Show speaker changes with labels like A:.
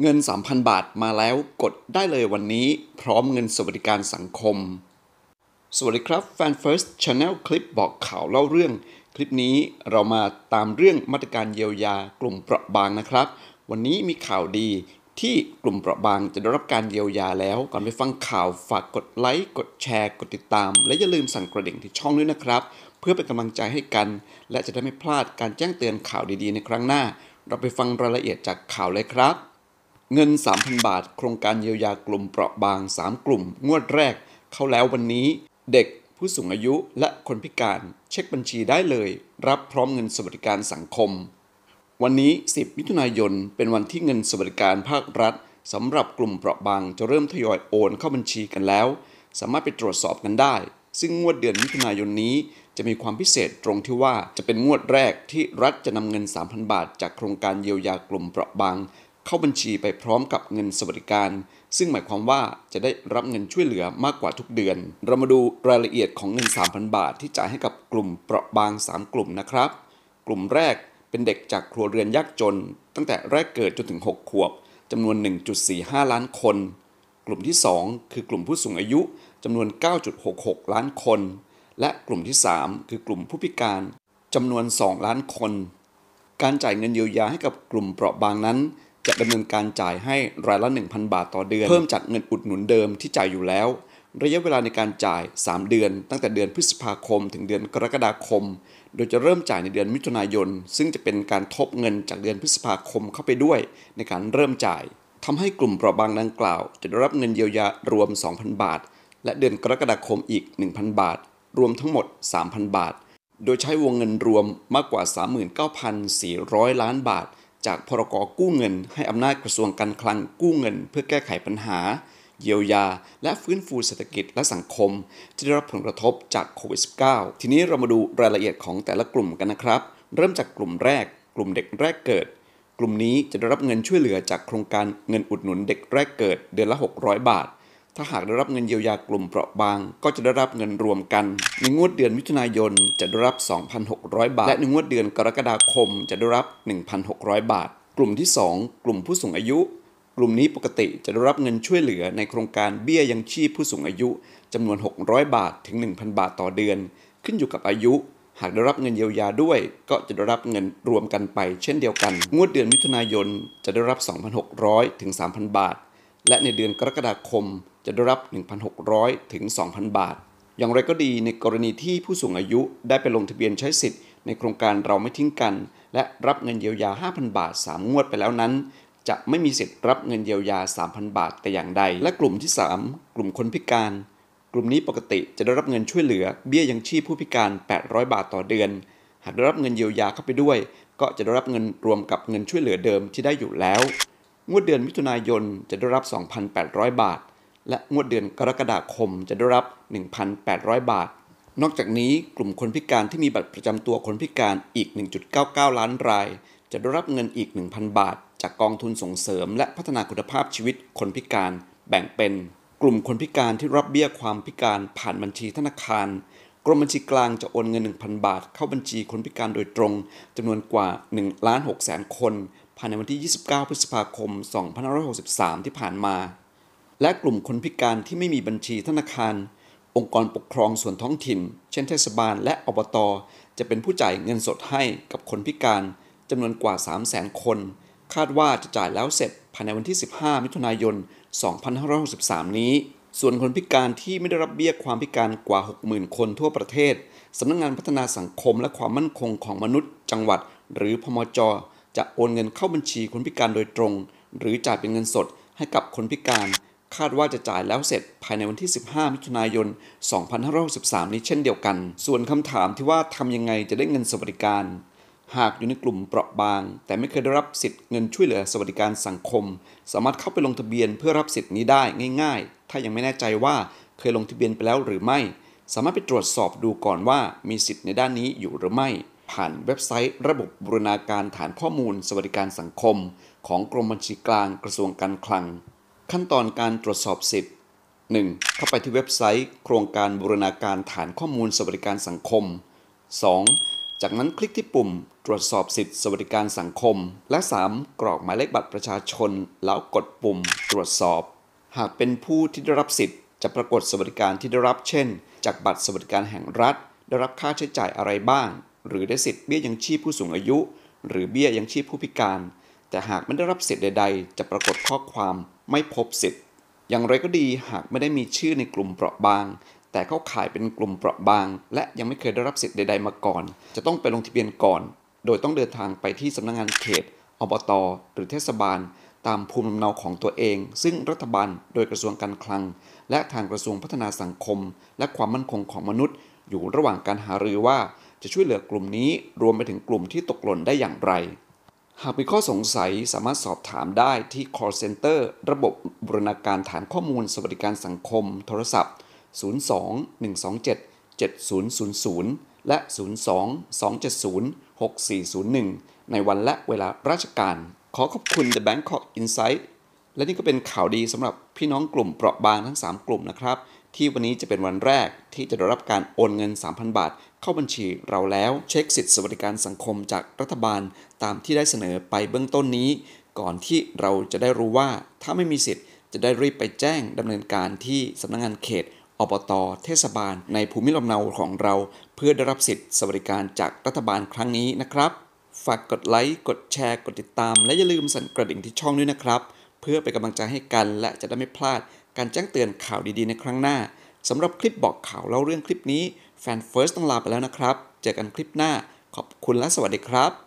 A: เงิน 3,000 บาทมาแล้วกดได้เลยวันนี้พร้อมเงินสวัสดิการสังคม สวัสดีครับแฟน First Channel คลิปบอกข่าวเล่าเรื่อง คลิปนี้เรามาตามเรื่องมาตรการเยียวยากลุ่มเปราะบางนะครับ วันนี้มีข่าวดีที่กลุ่มเปราะบางจะได้รับการเยียวยาแล้ว ก่อนไปฟังข่าวฝากกดไลค์กดแชร์ กดติดตาม และอย่าลืมสั่นกระดิ่งที่ช่องด้วยนะครับ เพื่อเป็นกำลังใจให้กัน และจะได้ไม่พลาดการแจ้งเตือนข่าวดี ๆ ในครั้งหน้า เราไปฟังรายละเอียดจากข่าวเลยครับเงิน 3,000 บาท โครงการเยียวยากลุ่มเปราะบาง3กลุ่ม งวดแรกเข้าแล้ววันนี้ เด็กผู้สูงอายุและคนพิการ เช็คบัญชีได้เลย รับพร้อมเงินสวัสดิการสังคม วันนี้10มิถุนายนเป็นวันที่เงินสวัสดิการภาครัฐสำหรับกลุ่มเปราะบางจะเริ่มทยอยโอนเข้าบัญชีกันแล้ว สามารถไปตรวจสอบกันได้ ซึ่งงวดเดือนมิถุนายนนี้จะมีความพิเศษตรงที่ว่าจะเป็นงวดแรกที่รัฐจะนำเงิน 3,000 บาท จากโครงการเยียวยากลุ่มเปราะบางเข้าบัญชีไปพร้อมกับเงินสวัสดิการ ซึ่งหมายความว่าจะได้รับเงินช่วยเหลือมากกว่าทุกเดือน เรามาดูรายละเอียดของเงิน 3,000 บาทที่จ่ายให้กับกลุ่มเปราะบาง 3 กลุ่มนะครับ กลุ่มแรกเป็นเด็กจากครัวเรือนยากจน ตั้งแต่แรกเกิดจนถึง 6 ขวบจำนวน 1.45 ล้านคน กลุ่มที่ 2 คือกลุ่มผู้สูงอายุจำนวน 9.66 ล้านคน และกลุ่มที่ 3 คือกลุ่มผู้พิการจำนวน 2 ล้านคน การจ่ายเงินเยียวยาให้กับกลุ่มเปราะบางนั้นจะดำเนินการจ่ายให้รายละ 1,000 บาทต่อเดือน เพิ่มจากเงินอุดหนุนเดิมที่จ่ายอยู่แล้ว ระยะเวลาในการจ่าย 3 เดือน ตั้งแต่เดือนพฤษภาคม ถึงเดือนกรกฎาคม โดยจะเริ่มจ่ายในเดือนมิถุนายน ซึ่งจะเป็นการทบเงินจากเดือนพฤษภาคมเข้าไปด้วย ในการเริ่มจ่ายทำให้กลุ่มเปราะบางดังกล่าวจะได้รับเงินเยียวยารวม2,000บาท และเดือนกรกฎาคมอีก 1,000 บาท รวมทั้งหมด 3,000 บาท โดยใช้วงเงินรวมมากกว่า 39,400 ล้านบาทจากพรกกู้เงินให้อำนาจกระทรวงการคลังกู้เงินเพื่อแก้ไขปัญหา เยียวยา และฟื้นฟูเศรษฐกิจและสังคม ที่ได้รับผลกระทบจากโควิด -19 ทีนี้เรามาดูรายละเอียดของแต่ละกลุ่มกันนะครับ เริ่มจากกลุ่มแรกกลุ่มเด็กแรกเกิด กลุ่มนี้จะได้รับเงินช่วยเหลือจากโครงการเงินอุดหนุนเด็กแรกเกิดเดือนละ600บาทถ้าหากได้รับเงินเยียวยากลุ่มเปราะบางก็จะได้รับเงินรวมกันในงวดเดือนมิถุนายนจะได้รับ 2,600 บาท และในงวดเดือนกรกฎาคมจะได้รับ 1,600 บาท กลุ่มที่ 2 กลุ่มผู้สูงอายุ กลุ่มนี้ปกติจะได้รับเงินช่วยเหลือในโครงการเบี้ยยังชีพผู้สูงอายุจำนวน 600 บาทถึง1,000 บาทต่อเดือน ขึ้นอยู่กับอายุ หากได้รับเงินเยียวยาด้วยก็จะได้รับเงินรวมกันไปเช่นเดียวกัน งวดเดือนมิถุนายนจะได้รับ 2,600ถึง3,000 บาท และในเดือนกรกฎาคมจะได้รับ 1,600 ถึง 2,000 บาท อย่างไรก็ดีในกรณีที่ผู้สูงอายุได้ไปลงทะเบียนใช้สิทธิ์ในโครงการเราไม่ทิ้งกัน และรับเงินเยียวยา 5,000 บาท3งวดไปแล้วนั้น จะไม่มีสิทธิ์รับเงินเยียวยา 3,000 บาทแต่อย่างใด และกลุ่มที่ 3 กลุ่มคนพิการ กลุ่มนี้ปกติจะได้รับเงินช่วยเหลือ เบี้ยยังชีพผู้พิการ 800 บาทต่อเดือน หากได้รับเงินเยียวยาเข้าไปด้วย ก็จะได้รับเงินรวมกับเงินช่วยเหลือเดิมที่ได้อยู่แล้ว งวดเดือนมิถุนายนจะได้รับ 2,800 บาทและงวดเดือนกรกฎาคมจะได้รับ 1,800 บาท นอกจากนี้กลุ่มคนพิการที่มีบัตรประจำตัวคนพิการอีก 1.99 ล้านราย จะได้รับเงินอีก 1,000 บาทจากกองทุนส่งเสริมและพัฒนาคุณภาพชีวิตคนพิการ แบ่งเป็น กลุ่มคนพิการที่รับเบี้ยความพิการผ่านบัญชีธนาคาร กรมบัญชีกลางจะโอนเงิน 1,000 บาท เข้าบัญชีคนพิการโดยตรงจำนวนกว่า1ล้าน6แสนคนภายในวันที่ 29 พฤษภาคม 2563 ที่ผ่านมาและกลุ่มคนพิการที่ไม่มีบัญชีธนาคาร องค์กรปกครองส่วนท้องถิ่น เช่นเทศบาลและอบต จะเป็นผู้จ่ายเงินสดให้กับคนพิการจำนวนกว่า 3 0 0 0 0 0 คน คาดว่าจะจ่ายแล้วเสร็จ ภายในวันที่ 15 มิถุนายน 2563 นี้ ส่วนคนพิการที่ไม่ได้รับเบี้ยความพิการกว่า 60,000 คนทั่วประเทศ สำนักงงานพัฒนาสังคมและความมั่นคงของมนุษย์ จังหวัด หรือพมจ จะโอนเงินเข้าบัญชีคนพิการโดยตรง หรือจ่ายเป็นเงินสดให้กับคนพิการคาดว่าจะจ่ายแล้วเสร็จ ภายในวันที่ 15 มิถุนายน 2563 นี้เช่นเดียวกัน ส่วนคำถามที่ว่าทำยังไงจะได้เงินสวัสดิการ หากอยู่ในกลุ่มเปราะบาง แต่ไม่เคยได้รับสิทธิ์เงินช่วยเหลือสวัสดิการสังคม สามารถเข้าไปลงทะเบียนเพื่อรับสิทธิ์นี้ได้ง่าย ๆ ถ้ายังไม่แน่ใจว่าเคยลงทะเบียนไปแล้วหรือไม่ สามารถไปตรวจสอบดูก่อนว่ามีสิทธิ์ในด้านนี้อยู่หรือไม่ ผ่านเว็บไซต์ ระบบบูรณาการฐานข้อมูลสวัสดิการสังคม ของกรมบัญชีกลางกระทรวงการคลังขั้นตอนการตรวจสอบสิทธิ์ 1. เข้าไปที่เว็บไซต์ โครงการบูรณาการฐานข้อมูลสวัสดิการสังคม 2. จากนั้นคลิกที่ปุ่ม ตรวจสอบสิทธิ์สวัสดิการสังคม และ 3. กรอกหมายเลขบัตรประชาชนแล้วกดปุ่มตรวจสอบ หากเป็นผู้ที่ได้รับสิทธิ์ จะปรากฏสวัสดิการที่ได้รับ เช่น จากบัตรสวัสดิการแห่งรัฐ ได้รับค่าใช้จ่ายอะไรบ้าง หรือได้สิทธิ์เบี้ยยังชีพผู้สูงอายุ หรือเบี้ยยังชีพผู้พิการ แต่หากไม่ได้รับสิทธิ์ใด ๆ จะปรากฏข้อความไม่พบสิทธิ์อย่างไรก็ดีหากไม่ได้มีชื่อในกลุ่มเปราะบางแต่เขาขายเป็นกลุ่มเปราะบางและยังไม่เคยได้รับสิทธิ์ใด ๆ มาก่อน จะต้องไปลงทะเบียนก่อน โดยต้องเดินทางไปที่สำนักงงานเขตอบตหรือเทศบาล ตามภูมิลำเนาของตัวเอง ซึ่งรัฐบาลโดยกระทรวงการคลัง และทางกระทรวงพัฒนาสังคม และความมั่นคงของมนุษย์ อยู่ระหว่างการหารือว่าจะช่วยเหลือกลุ่มนี้รวมไปถึงกลุ่มที่ตกหล่นได้อย่างไรหากมีข้อสงสัยสามารถสอบถามได้ที่ call center ระบบบรณาการฐานข้อมูลสวัสดิการสังคม โทรศัพท์ 02 127 7000 และ 02 270 6401 ในวันและเวลาราชการ ขอขอบคุณ The Bangkok Insight และนี่ก็เป็นข่าวดีสำหรับพี่น้องกลุ่มเปราะบางทั้ง 3 กลุ่มนะครับ ที่วันนี้จะเป็นวันแรกที่จะได้รับการโอนเงิน 3,000 บาทเข้าบัญชีเราแล้วเช็คสิทธิสวัสดิการสังคมจากรัฐบาลตามที่ได้เสนอไปเบื้องต้นนี้ ก่อนที่เราจะได้รู้ว่าถ้าไม่มีสิทธิ์ จะได้รีบไปแจ้งดำเนินการที่สำนักงงานเขตอบต เทศบาลในภูมิลำเนาของเรา เพื่อได้รับสิทธิสวัสดิการจากรัฐบาลครั้งนี้นะครับ ฝากกดไลค์กดแชร์กดติดตามและอย่าลืมสั่นกระดิ่งที่ช่องด้วยนะครับ เพื่อเป็นกำลังใจให้กันและจะได้ไม่พลาด การแจ้งเตือนข่าวดีๆในครั้งหน้าสำหรับคลิปบอกข่าวเล่าเรื่องคลิปนี้แฟนเฟิร์สต้องลาไปแล้วนะครับ เจอกันคลิปหน้า ขอบคุณและสวัสดีครับ